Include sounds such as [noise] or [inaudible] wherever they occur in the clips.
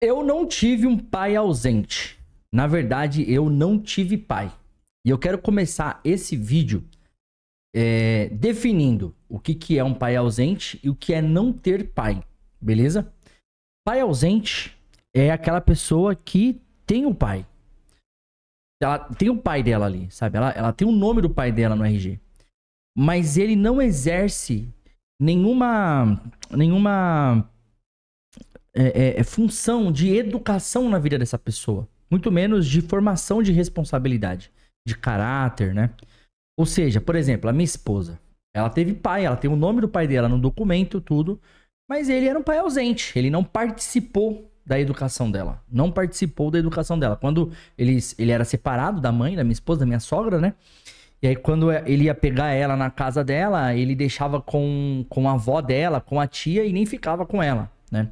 Eu não tive um pai ausente. Na verdade, eu não tive pai. E eu quero começar esse vídeo é, definindo o que, que é um pai ausente e o que é não ter pai, beleza? Pai ausente é aquela pessoa que tem o um pai. Ela tem o um pai dela ali, sabe? Ela, ela tem o um nome do pai dela no RG. Mas ele não exerce nenhuma, nenhuma é, é, é, função de educação na vida dessa pessoa, muito menos de formação de responsabilidade, de caráter, né? Ou seja, por exemplo, a minha esposa, ela teve pai, ela tem o nome do pai dela no documento, tudo, mas ele era um pai ausente, ele não participou da educação dela, não participou da educação dela. Quando ele, ele era separado da mãe, da minha esposa, da minha sogra, né? E aí, quando é, ele ia pegar ela na casa dela, ele deixava com, com a avó dela, com a tia e nem ficava com ela, né?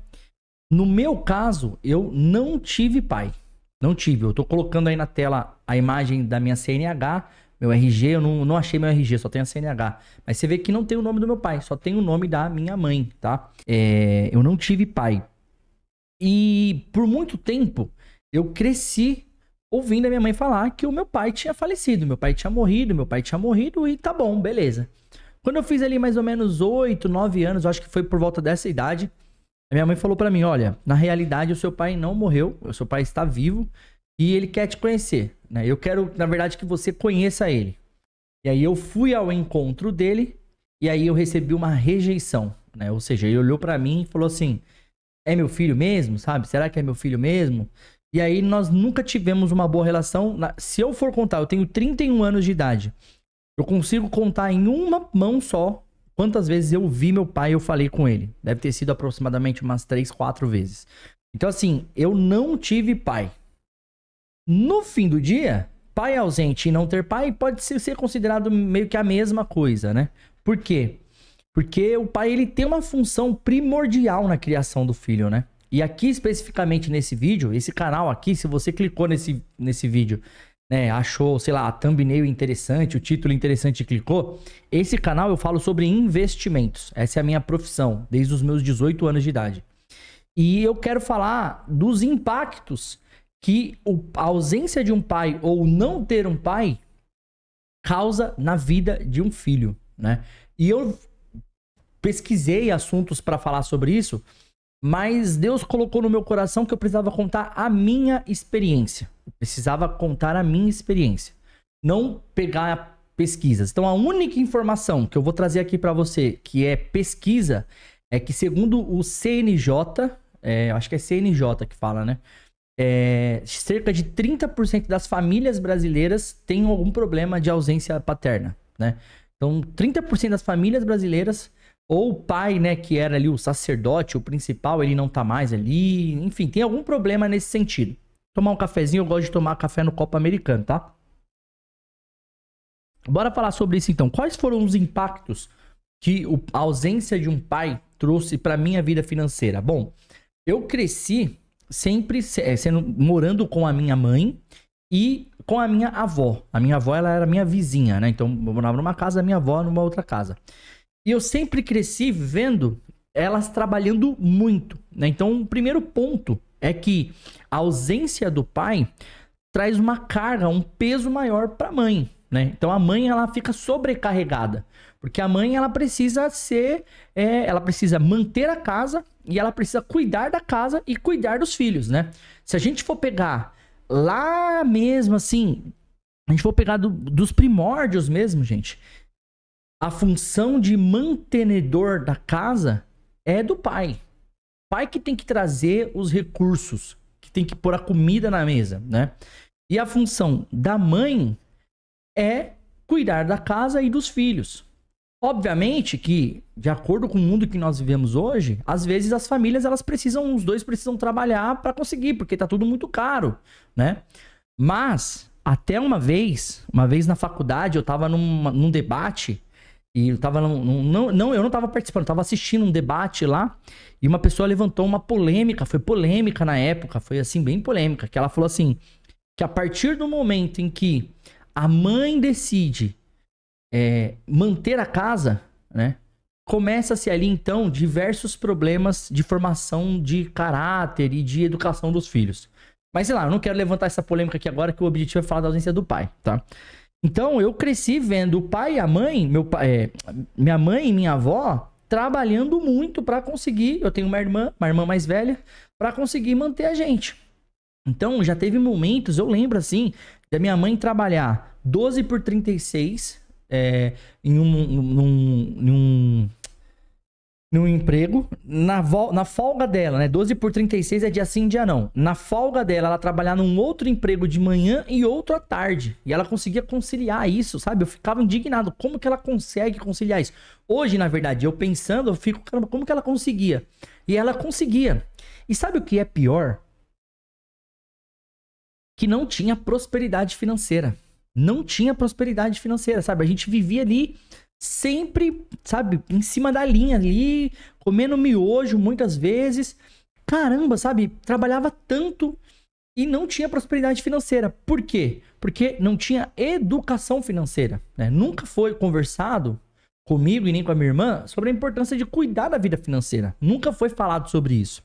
No meu caso, eu não tive pai. Não tive. Eu tô colocando aí na tela a imagem da minha CNH, meu RG. Eu não, não achei meu RG, só tem a CNH. Mas você vê que não tem o nome do meu pai, só tem o nome da minha mãe, tá? É, eu não tive pai. E por muito tempo, eu cresci ouvindo a minha mãe falar que o meu pai tinha falecido, meu pai tinha morrido, meu pai tinha morrido e tá bom, beleza. Quando eu fiz ali mais ou menos 8, 9 anos, acho que foi por volta dessa idade, a minha mãe falou para mim: olha, na realidade o seu pai não morreu, o seu pai está vivo e ele quer te conhecer. Né? Eu quero, na verdade, que você conheça ele. E aí eu fui ao encontro dele e aí eu recebi uma rejeição, né? Ou seja, ele olhou para mim e falou assim: é meu filho mesmo, sabe? Será que é meu filho mesmo? E aí nós nunca tivemos uma boa relação. Se eu for contar, eu tenho 31 anos de idade. Eu consigo contar em uma mão só quantas vezes eu vi meu pai e eu falei com ele. Deve ter sido aproximadamente umas três, quatro vezes. Então, assim, eu não tive pai. No fim do dia, pai ausente e não ter pai pode ser considerado meio que a mesma coisa, né? Por quê? Porque o pai ele tem uma função primordial na criação do filho, né? E aqui especificamente nesse vídeo, esse canal aqui, se você clicou nesse, nesse vídeo né, achou, sei lá, a thumbnail interessante, o título interessante e clicou. Esse canal eu falo sobre investimentos. Essa é a minha profissão, desde os meus 18 anos de idade. E eu quero falar dos impactos que a ausência de um pai ou não ter um pai causa na vida de um filho, né? E eu pesquisei assuntos para falar sobre isso mas Deus colocou no meu coração que eu precisava contar a minha experiência. Eu precisava contar a minha experiência. Não pegar pesquisas. Então, a única informação que eu vou trazer aqui para você, que é pesquisa, é que segundo o CNJ, é, acho que é CNJ que fala, né? É, cerca de 30% das famílias brasileiras têm algum problema de ausência paterna, né? Então, 30% das famílias brasileiras ou o pai, né, que era ali o sacerdote, o principal, ele não tá mais ali, enfim, tem algum problema nesse sentido. Tomar um cafezinho, eu gosto de tomar café no copo americano, tá? Bora falar sobre isso então. Quais foram os impactos que a ausência de um pai trouxe para minha vida financeira? Bom, eu cresci sempre eh, sendo morando com a minha mãe e com a minha avó. A minha avó ela era minha vizinha, né? Então eu morava numa casa, a minha avó numa outra casa. E eu sempre cresci vendo elas trabalhando muito. Né? Então, o primeiro ponto é que a ausência do pai traz uma carga, um peso maior para a mãe. Né? Então a mãe ela fica sobrecarregada, porque a mãe ela precisa ser, é, ela precisa manter a casa e ela precisa cuidar da casa e cuidar dos filhos, né? Se a gente for pegar lá mesmo assim, a gente for pegar do, dos primórdios mesmo, gente, a função de mantenedor da casa é do pai. Pai que tem que trazer os recursos, que tem que pôr a comida na mesa, né? E a função da mãe é cuidar da casa e dos filhos. Obviamente que, de acordo com o mundo que nós vivemos hoje, às vezes as famílias elas precisam, os dois precisam trabalhar para conseguir, porque tá tudo muito caro, né? Mas até uma vez, uma vez na faculdade, eu tava numa, num debate e eu tava não, não, eu não estava participando, estava assistindo um debate lá e uma pessoa levantou uma polêmica, foi polêmica na época, foi assim bem polêmica, que ela falou assim, que a partir do momento em que a mãe decide é, manter a casa, né, começa-se ali então diversos problemas de formação de caráter e de educação dos filhos. Mas sei lá, eu não quero levantar essa polêmica aqui agora, que o objetivo é falar da ausência do pai, tá? Então eu cresci vendo o pai e a mãe, meu pai, é, minha mãe e minha avó trabalhando muito para conseguir. Eu tenho uma irmã, uma irmã mais velha, para conseguir manter a gente. Então já teve momentos, eu lembro assim, da minha mãe trabalhar 12 por 36 é, em um, num, num, no emprego, na, na folga dela, né? 12 por 36 é dia sim, dia não. Na folga dela, ela trabalhar num outro emprego de manhã e outro à tarde. E ela conseguia conciliar isso, sabe? Eu ficava indignado. Como que ela consegue conciliar isso? Hoje, na verdade, eu pensando, eu fico, caramba, como que ela conseguia? E ela conseguia. E sabe o que é pior? Que não tinha prosperidade financeira. Não tinha prosperidade financeira, sabe? A gente vivia ali sempre, sabe, em cima da linha ali, comendo miojo muitas vezes. Caramba, sabe, trabalhava tanto e não tinha prosperidade financeira. Por quê? Porque não tinha educação financeira. Né? Nunca foi conversado comigo e nem com a minha irmã sobre a importância de cuidar da vida financeira. Nunca foi falado sobre isso.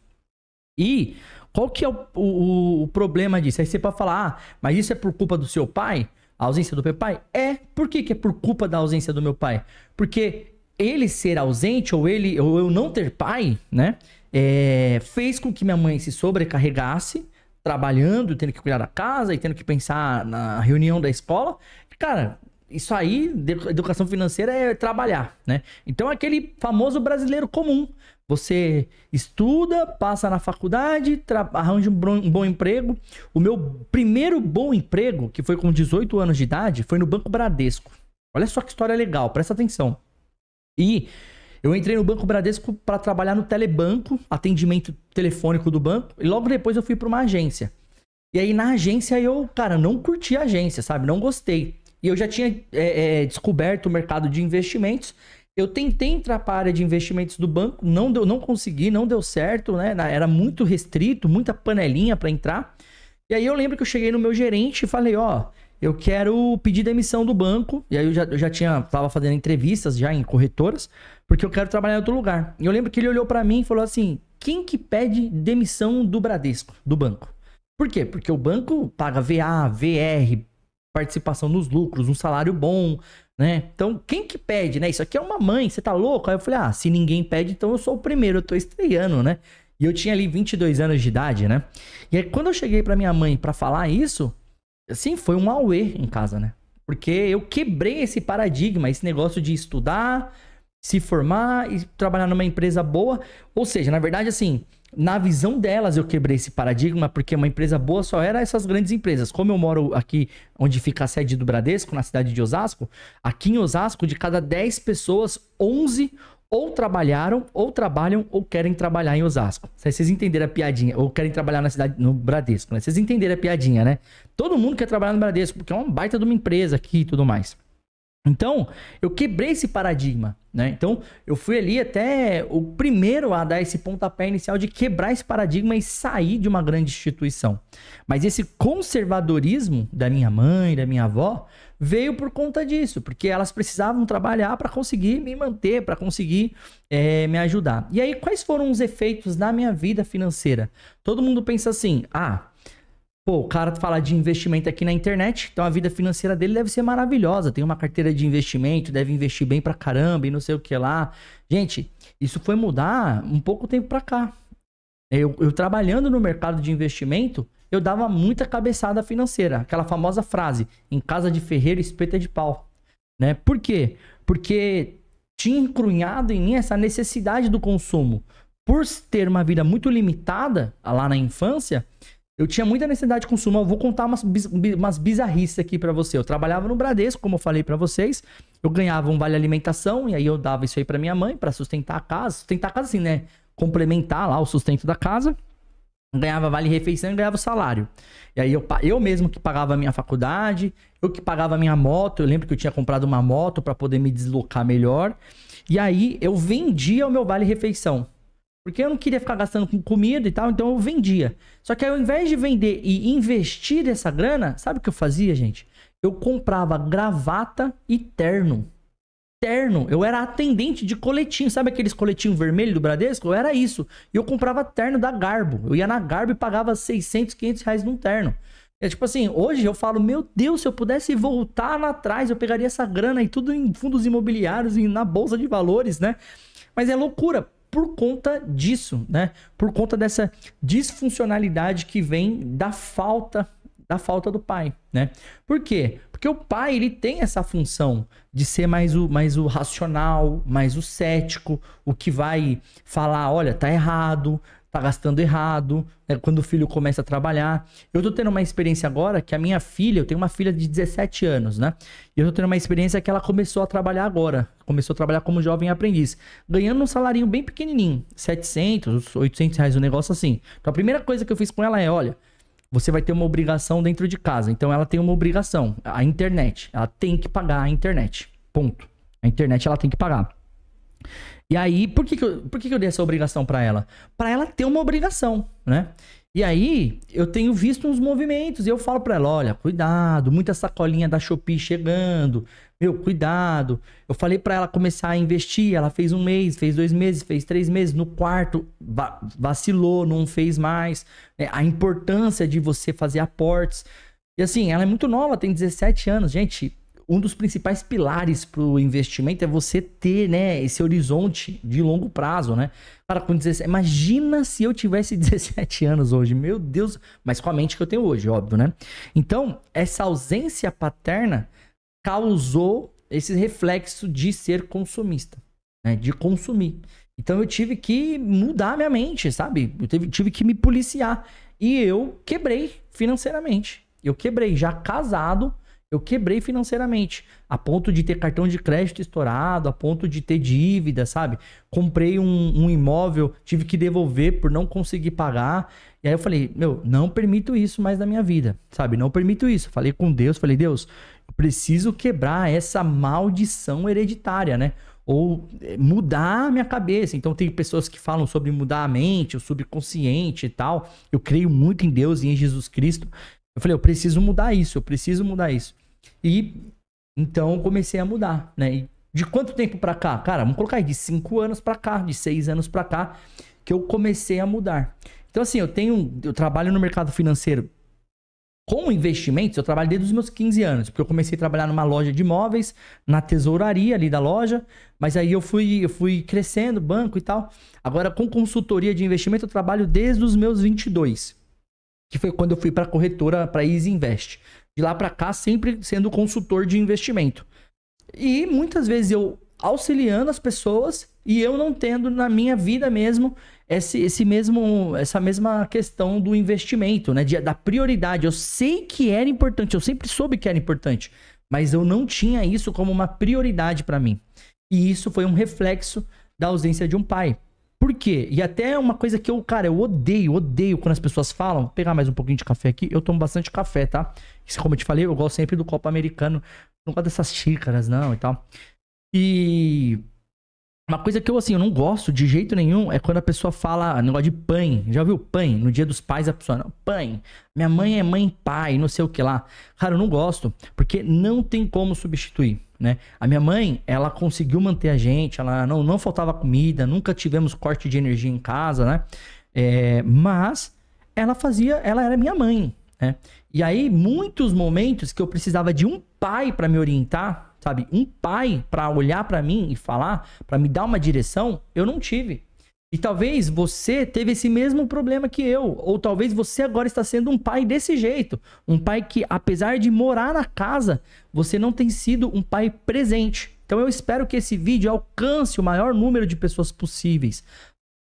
E qual que é o, o, o problema disso? Aí você pode falar, ah, mas isso é por culpa do seu pai? A ausência do meu pai? É. Por que, que é por culpa da ausência do meu pai? Porque ele ser ausente ou ele ou eu não ter pai, né? É, fez com que minha mãe se sobrecarregasse, trabalhando, tendo que cuidar da casa e tendo que pensar na reunião da escola. cara, isso aí, educação financeira é trabalhar, né? Então, aquele famoso brasileiro comum. Você estuda, passa na faculdade, arranja um, um bom emprego. O meu primeiro bom emprego, que foi com 18 anos de idade, foi no Banco Bradesco. Olha só que história legal, presta atenção. E eu entrei no Banco Bradesco para trabalhar no telebanco, atendimento telefônico do banco, e logo depois eu fui para uma agência. E aí na agência eu, cara, não curti a agência, sabe? Não gostei. E eu já tinha é, é, descoberto o mercado de investimentos. Eu tentei entrar para a área de investimentos do banco, não deu, não consegui, não deu certo, né? Era muito restrito, muita panelinha para entrar. E aí eu lembro que eu cheguei no meu gerente e falei, ó, eu quero pedir demissão do banco. E aí eu já, eu já tinha, tava fazendo entrevistas já em corretoras, porque eu quero trabalhar em outro lugar. E eu lembro que ele olhou para mim e falou assim: quem que pede demissão do Bradesco, do banco? Por quê? Porque o banco paga VA, VR, participação nos lucros, um salário bom, né? Então, quem que pede, né? Isso aqui é uma mãe, você tá louco? Aí eu falei, ah, se ninguém pede, então eu sou o primeiro, eu tô estreando, né? E eu tinha ali 22 anos de idade, né? E aí, quando eu cheguei para minha mãe para falar isso, assim, foi um auê em casa, né? Porque eu quebrei esse paradigma, esse negócio de estudar, se formar e trabalhar numa empresa boa. Ou seja, na verdade, assim, na visão delas eu quebrei esse paradigma, porque uma empresa boa só era essas grandes empresas. Como eu moro aqui, onde fica a sede do Bradesco, na cidade de Osasco, aqui em Osasco, de cada 10 pessoas, 11 ou trabalharam, ou trabalham, ou querem trabalhar em Osasco. Se vocês entenderam a piadinha, ou querem trabalhar na cidade, no Bradesco, né? Vocês entenderam a piadinha, né? Todo mundo quer trabalhar no Bradesco, porque é uma baita de uma empresa aqui e tudo mais. Então, eu quebrei esse paradigma, né? Então, eu fui ali até o primeiro a dar esse pontapé inicial de quebrar esse paradigma e sair de uma grande instituição. Mas esse conservadorismo da minha mãe, da minha avó, veio por conta disso, porque elas precisavam trabalhar para conseguir me manter, para conseguir é, me ajudar. E aí, quais foram os efeitos na minha vida financeira? Todo mundo pensa assim: ah, Pô, o cara fala de investimento aqui na internet, então a vida financeira dele deve ser maravilhosa. Tem uma carteira de investimento, deve investir bem pra caramba e não sei o que lá. Gente, isso foi mudar um pouco tempo pra cá. Eu, eu trabalhando no mercado de investimento, eu dava muita cabeçada financeira. Aquela famosa frase: em casa de ferreiro, espeta é de pau. Né? Por quê? Porque tinha encrunhado em mim essa necessidade do consumo. Por ter uma vida muito limitada lá na infância, eu tinha muita necessidade de consumo. Eu vou contar umas, umas bizarrices aqui para você. Eu trabalhava no Bradesco, como eu falei para vocês. Eu ganhava um vale alimentação e aí eu dava isso aí para minha mãe para sustentar a casa. Sustentar a casa assim, né? Complementar lá o sustento da casa. Ganhava vale refeição e ganhava salário. E aí eu, eu mesmo que pagava a minha faculdade, eu que pagava a minha moto. Eu lembro que eu tinha comprado uma moto para poder me deslocar melhor. E aí eu vendia o meu vale refeição. Porque eu não queria ficar gastando com comida e tal, então eu vendia. Só que ao invés de vender e investir essa grana, sabe o que eu fazia, gente? Eu comprava gravata e terno. Terno. Eu era atendente de coletinho. Sabe aqueles coletinhos vermelho do Bradesco? Eu era isso. E eu comprava terno da Garbo. Eu ia na Garbo e pagava 600, 500 reais num terno. É tipo assim, hoje eu falo, meu Deus, se eu pudesse voltar lá atrás, eu pegaria essa grana e tudo em fundos imobiliários e na bolsa de valores, né? Mas é loucura por conta disso, né? Por conta dessa disfuncionalidade que vem da falta da falta do pai, né? Por quê? Porque o pai ele tem essa função de ser mais o mais o racional, mais o cético, o que vai falar, olha, tá errado, tá gastando errado, né? quando o filho começa a trabalhar. Eu tô tendo uma experiência agora que a minha filha, eu tenho uma filha de 17 anos, né? E eu tô tendo uma experiência que ela começou a trabalhar agora, começou a trabalhar como jovem aprendiz, ganhando um salarinho bem pequenininho, 700, 800 reais, um negócio assim. Então a primeira coisa que eu fiz com ela é, olha, você vai ter uma obrigação dentro de casa. Então ela tem uma obrigação, a internet, ela tem que pagar a internet. Ponto. A internet ela tem que pagar. E aí, por que, que, eu, por que, que eu dei essa obrigação para ela? Para ela ter uma obrigação, né? E aí, eu tenho visto uns movimentos e eu falo para ela: olha, cuidado, muita sacolinha da Shopee chegando, meu, cuidado. Eu falei para ela começar a investir, ela fez um mês, fez dois meses, fez três meses, no quarto va vacilou, não fez mais. É, a importância de você fazer aportes. E assim, ela é muito nova, tem 17 anos, gente um dos principais pilares para o investimento é você ter, né, esse horizonte de longo prazo, né? Cara, com 17, imagina se eu tivesse 17 [laughs] anos hoje, meu Deus, mas com a mente que eu tenho hoje, óbvio, né? Então, essa ausência paterna causou esse reflexo de ser consumista, né? De consumir. Então eu tive que mudar minha mente, sabe? Eu teve, tive que me policiar. E eu quebrei financeiramente. Eu quebrei já casado, eu quebrei financeiramente, a ponto de ter cartão de crédito estourado, a ponto de ter dívida, sabe? Comprei um, um, imóvel, tive que devolver por não conseguir pagar. E aí eu falei, meu, não permito isso mais na minha vida, sabe? Não permito isso. Falei com Deus, falei, Deus, eu preciso quebrar essa maldição hereditária, né? Ou eh, mudar a minha cabeça. Então, tem pessoas que falam sobre mudar a mente, o subconsciente e tal. Eu creio muito em Deus e em Jesus Cristo. Eu falei, eu preciso mudar isso, eu preciso mudar isso. E então comecei a mudar, né? E de quanto tempo para cá? Cara, vamos colocar aí, de cinco anos para cá, de seis anos para cá, que eu comecei a mudar. Então assim, eu tenho, eu trabalho no mercado financeiro com investimentos, eu trabalho desde os meus 15 anos, porque eu comecei a trabalhar numa loja de imóveis, na tesouraria ali da loja, mas aí eu fui, eu fui crescendo, banco e tal. Agora, com consultoria de investimento, eu trabalho desde os meus 22, que foi quando eu fui para a corretora, para Easy Invest de lá para cá, sempre sendo consultor de investimento. E muitas vezes eu auxiliando as pessoas e eu não tendo na minha vida mesmo esse, esse mesmo essa mesma questão do investimento, né, de, da prioridade. Eu sei que era importante, eu sempre soube que era importante, mas eu não tinha isso como uma prioridade para mim. E isso foi um reflexo da ausência de um pai quê? E até é uma coisa que eu, cara, eu odeio, odeio quando as pessoas falam. Vou pegar mais um pouquinho de café aqui. Eu tomo bastante café, tá? Como eu te falei, eu gosto sempre do copo americano. Não gosto dessas xícaras, não, e tal. E. Uma coisa que eu, assim, eu não gosto de jeito nenhum é quando a pessoa fala ah, negócio de pãe. Já viu pãe? No dia dos pais a pessoa, não, pãe. Minha mãe é mãe pai, não sei o que lá. Cara, eu não gosto, porque não tem como substituir. Né? A minha mãe, ela conseguiu manter a gente, ela não, não faltava comida, nunca tivemos corte de energia em casa, né? É, mas ela fazia, ela era minha mãe, né? E aí, muitos momentos que eu precisava de um pai para me orientar, sabe? Um pai para olhar para mim e falar, para me dar uma direção, eu não tive. E talvez você teve esse mesmo problema que eu, ou talvez você agora está sendo um pai desse jeito, um pai que apesar de morar na casa, você não tem sido um pai presente. Então eu espero que esse vídeo alcance o maior número de pessoas possíveis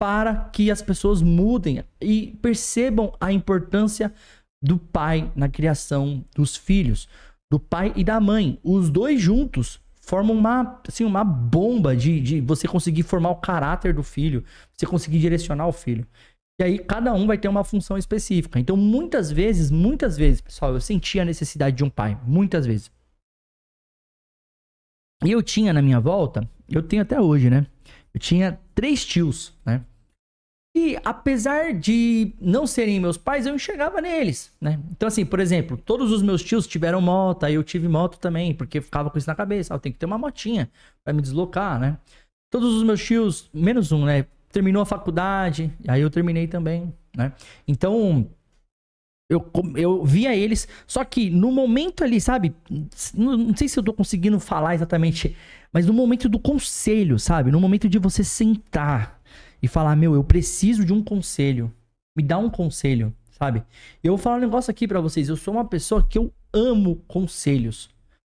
para que as pessoas mudem e percebam a importância do pai na criação dos filhos, do pai e da mãe. Os dois juntos forma uma, assim, uma bomba de, de você conseguir formar o caráter do filho, você conseguir direcionar o filho. E aí cada um vai ter uma função específica. Então, muitas vezes, muitas vezes, pessoal, eu sentia a necessidade de um pai, muitas vezes. E eu tinha na minha volta, eu tenho até hoje, né? Eu tinha três tios, né? E apesar de não serem meus pais, eu enxergava neles, né? Então, assim, por exemplo, todos os meus tios tiveram moto, aí eu tive moto também, porque ficava com isso na cabeça. Ah, eu tenho que ter uma motinha para me deslocar, né? Todos os meus tios, menos um, né? Terminou a faculdade, aí eu terminei também, né? Então, eu, eu via eles, só que no momento ali, sabe? Não, não, sei se eu tô conseguindo falar exatamente, mas no momento do conselho, sabe? No momento de você sentar e falar: Meu, eu preciso de um conselho. Me dá um conselho, sabe? Eu vou falar um negócio aqui para vocês. Eu sou uma pessoa que eu amo conselhos.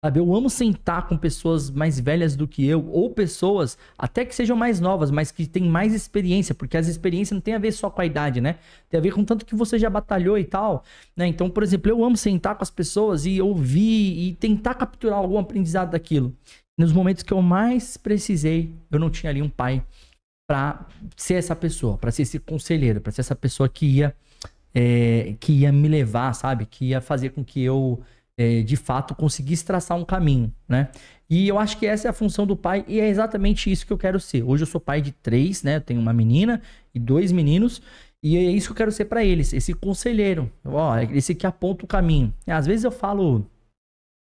Sabe, eu amo sentar com pessoas mais velhas do que eu, ou pessoas até que sejam mais novas, mas que têm mais experiência, porque as experiências não tem a ver só com a idade, né? Tem a ver com tanto que você já batalhou e tal, né? Então, por exemplo, eu amo sentar com as pessoas e ouvir e tentar capturar algum aprendizado daquilo. Nos momentos que eu mais precisei, eu não tinha ali um pai para ser essa pessoa, para ser esse conselheiro, para ser essa pessoa que ia é, que ia me levar, sabe? Que ia fazer com que eu é, de fato conseguisse traçar um caminho, né? E eu acho que essa é a função do pai e é exatamente isso que eu quero ser. Hoje eu sou pai de três, né? Eu tenho uma menina e dois meninos e é isso que eu quero ser para eles, esse conselheiro, ó, esse que aponta o caminho. Às vezes eu falo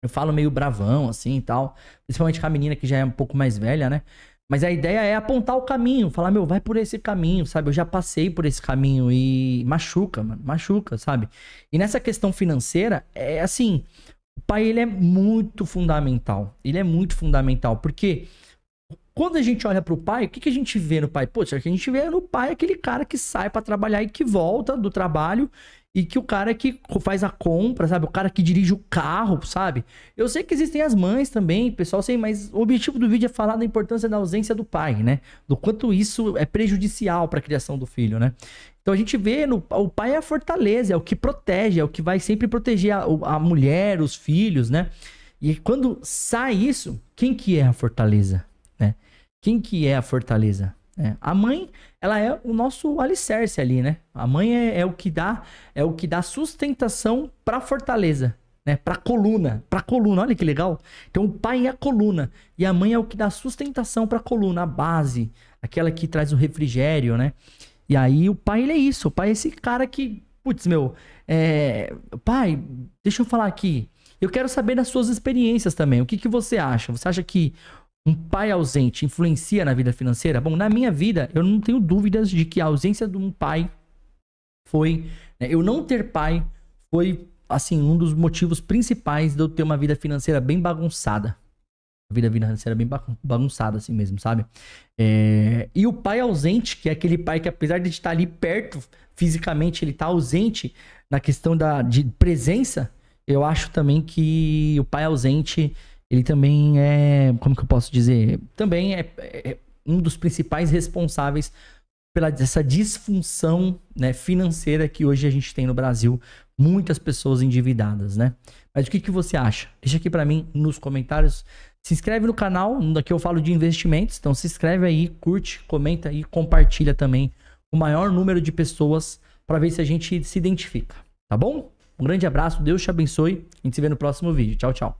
eu falo meio bravão assim e tal, principalmente com a menina que já é um pouco mais velha, né? Mas a ideia é apontar o caminho, falar, meu, vai por esse caminho, sabe? Eu já passei por esse caminho e machuca, mano, machuca, sabe? E nessa questão financeira, é assim, o pai, ele é muito fundamental. Ele é muito fundamental, porque quando a gente olha pro pai, o que, que a gente vê no pai? Poxa, o que a gente vê é no pai é aquele cara que sai para trabalhar e que volta do trabalho e que o cara que faz a compra, sabe? O cara que dirige o carro, sabe? Eu sei que existem as mães também, pessoal, sei, mas o objetivo do vídeo é falar da importância da ausência do pai, né? Do quanto isso é prejudicial para a criação do filho, né? Então a gente vê no, o pai é a fortaleza, é o que protege, é o que vai sempre proteger a, a mulher, os filhos, né? E quando sai isso, quem que é a fortaleza, né? Quem que é a fortaleza? É. A mãe, ela é o nosso alicerce ali, né? A mãe é, é o que dá, é o que dá sustentação para fortaleza, né? Para coluna, para coluna. Olha que legal. Então o pai é a coluna e a mãe é o que dá sustentação para coluna, a base, aquela que traz o refrigério, né? E aí o pai ele é isso, o pai é esse cara que, putz, meu, é... pai, deixa eu falar aqui. Eu quero saber das suas experiências também. O que, que você acha? Você acha que um pai ausente influencia na vida financeira? Bom, na minha vida, eu não tenho dúvidas de que a ausência de um pai foi. Né? Eu não ter pai foi, assim, um dos motivos principais de eu ter uma vida financeira bem bagunçada. A vida financeira bem bagunçada, assim mesmo, sabe? É... E o pai ausente, que é aquele pai que, apesar de estar ali perto fisicamente, ele está ausente na questão da, de presença, eu acho também que o pai ausente ele também é, como que eu posso dizer, também é, é um dos principais responsáveis pela essa disfunção né, financeira que hoje a gente tem no Brasil, muitas pessoas endividadas, né? Mas o que, que você acha? Deixa aqui para mim nos comentários. Se inscreve no canal, aqui eu falo de investimentos, então se inscreve aí, curte, comenta e compartilha também o maior número de pessoas para ver se a gente se identifica, tá bom? Um grande abraço, Deus te abençoe, a gente se vê no próximo vídeo. Tchau, tchau.